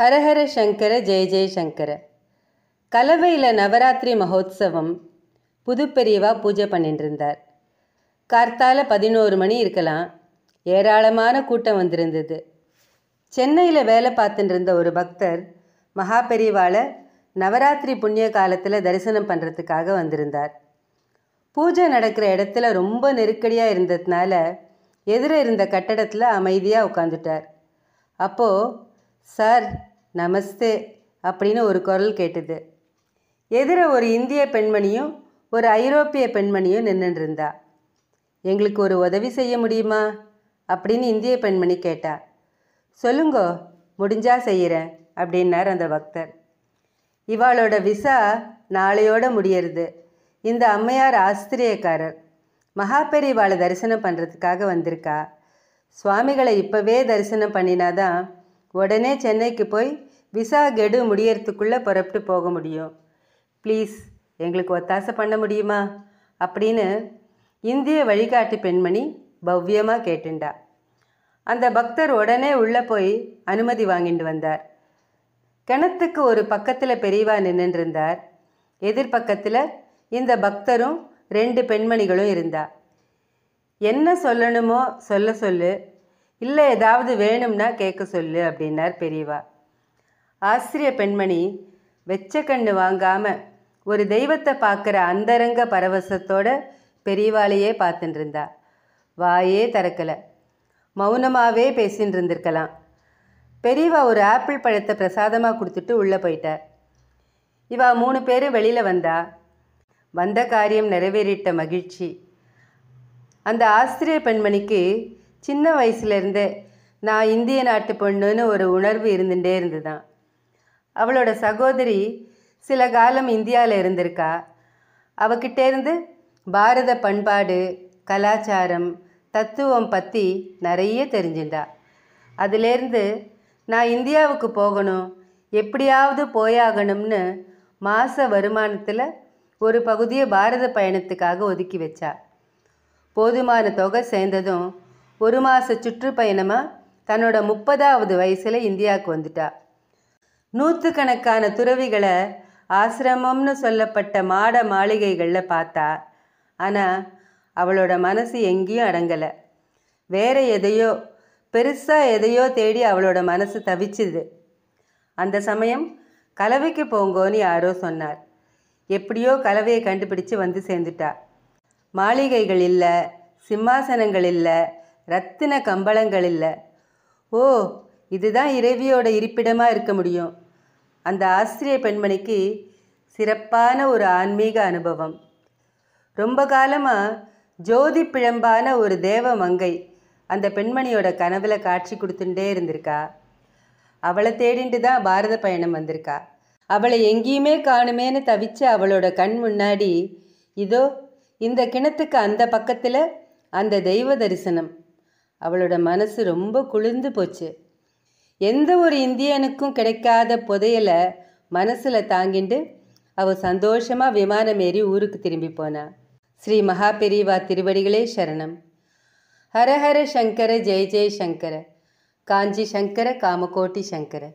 ஹரஹர சங்கர ஜெய ஜெயசங்கர கலவையில் நவராத்திரி மகோத்சவம் புதுப்பெரியவா பூஜை பண்ணிட்டு இருந்தார் கார்த்தால பதினோரு மணி இருக்கலாம் ஏராளமான கூட்டம் வந்திருந்தது சென்னையில் வேலை பார்த்துட்டு இருந்த ஒரு பக்தர் மகா பெரியவாளை நவராத்திரி புண்ணிய காலத்தில் தரிசனம் பண்ணுறதுக்காக வந்திருந்தார் பூஜை நடக்கிற இடத்துல ரொம்ப நெருக்கடியாக இருந்ததுனால எதிர இருந்த கட்டடத்தில் அமைதியாக உட்காந்துட்டார் அப்போது சார் நமஸ்தே அப்படின்னு ஒரு குரல் கேட்டது எதிர ஒரு இந்திய பெண்மணியும் ஒரு ஐரோப்பிய பெண்மணியும் நின்றுருந்தா எங்களுக்கு ஒரு உதவி செய்ய முடியுமா அப்படின்னு இந்திய பெண்மணி கேட்டா சொல்லுங்கோ முடிஞ்சா செய்கிறேன் அப்படின்னார் அந்த பக்தர் இவாளோட விசா நாளையோட முடியறது இந்த அம்மையார் ஆஸ்திரியக்காரர் மகாபெரிவாளை தரிசனம் பண்ணுறதுக்காக வந்திருக்கா சுவாமிகளை இப்போவே தரிசனம் பண்ணினாதான் உடனே சென்னைக்கு போய் விசா கெடு முடியறதுக்குள்ளே புறப்பட்டு போக முடியும் ப்ளீஸ் எங்களுக்கு ஒத்தாசை பண்ண முடியுமா அப்படின்னு இந்திய வழிகாட்டு பெண்மணி பவ்யமாக கேட்டுண்டா அந்த பக்தர் உடனே உள்ளே போய் அனுமதி வாங்கிட்டு வந்தார் கிணத்துக்கு ஒரு பக்கத்தில் பெரியவா நின்றுருந்தார் எதிர்பக்கத்தில் இந்த பக்தரும் ரெண்டு பெண்மணிகளும் இருந்தா என்ன சொல்லணுமோ சொல்ல சொல்லு இல்லை ஏதாவது வேணும்னா கேட்க சொல்லு அப்படின்னார் பெரியவா ஆசிரிய பெண்மணி வெச்ச கண்ணு வாங்காமல் ஒரு தெய்வத்தை பார்க்குற அந்தரங்க பரவசத்தோட பெரியவாளையே பார்த்துட்டு இருந்தா வாயே திறக்கலை மௌனமாகவே பேசின்னு இருந்திருக்கலாம் பெரியவா ஒரு ஆப்பிள் பழத்தை பிரசாதமாக கொடுத்துட்டு உள்ளே போயிட்டார் இவா மூணு பேரும் வெளியில் வந்தா வந்த காரியம் நிறைவேறிட்ட மகிழ்ச்சி அந்த ஆசிரிய பெண்மணிக்கு சின்ன வயசுலேருந்தே நான் இந்திய நாட்டு பொண்ணுன்னு ஒரு உணர்வு இருந்துகிட்டே இருந்துதான் அவளோட சகோதரி சில காலம் இந்தியாவில் இருந்திருக்கா அவகிட்டேருந்து பாரத பண்பாடு கலாச்சாரம் தத்துவம் பற்றி நிறைய தெரிஞ்சுட்டா அதுலேருந்து நான் இந்தியாவுக்கு போகணும் எப்படியாவது போயாகணும்னு மாத வருமானத்தில் ஒரு பகுதியை பாரத பயணத்துக்காக ஒதுக்கி வச்சா போதுமான தொகை சேர்ந்ததும் ஒரு மாத சுற்றுப்பயணமாக தன்னோட முப்பதாவது வயசில் இந்தியாவுக்கு வந்துட்டா நூற்றுக்கணக்கான துறவிகளை ஆசிரமம்னு சொல்லப்பட்ட மாட மாளிகைகளில் பார்த்தா ஆனால் அவளோட மனசு எங்கேயும் அடங்கலை வேற எதையோ பெருசாக எதையோ தேடி அவளோட மனசு தவிச்சுது அந்த சமயம் கலவைக்கு போங்கோன்னு யாரோ சொன்னார் எப்படியோ கலவையை கண்டுபிடிச்சு வந்து சேர்ந்துட்டா மாளிகைகள் இல்லை சிம்மாசனங்கள் இல்லை ரத்தின கம்பளங்கள் இல்லை ஓ இதுதான் இறைவியோட இருப்பிடமாக இருக்க முடியும் அந்த ஆசிரிய பெண்மணிக்கு சிறப்பான ஒரு ஆன்மீக அனுபவம் ரொம்ப காலமாக ஜோதி பிழம்பான ஒரு தேவ மங்கை அந்த பெண்மணியோட கனவில் காட்சி கொடுத்துட்டே இருந்திருக்கா அவளை தேடிட்டு தான் பாரத பயணம் வந்திருக்கா அவளை எங்கேயுமே காணுமேன்னு தவிச்ச அவளோட கண் முன்னாடி இதோ இந்த கிணத்துக்கு அந்த பக்கத்தில் அந்த தெய்வ தரிசனம் அவளோட மனசு ரொம்ப குளிர்ந்து போச்சு எந்த ஒரு இந்தியனுக்கும் கிடைக்காத புதையலை மனசில் தாங்கிண்டு அவள் சந்தோஷமாக விமானம் ஏறி ஊருக்கு திரும்பி போனாள் ஸ்ரீ மகாபெரிவா திருவடிகளே சரணம் ஹரஹர சங்கர ஜெய ஜெய சங்கர காஞ்சி சங்கர காமகோட்டி சங்கர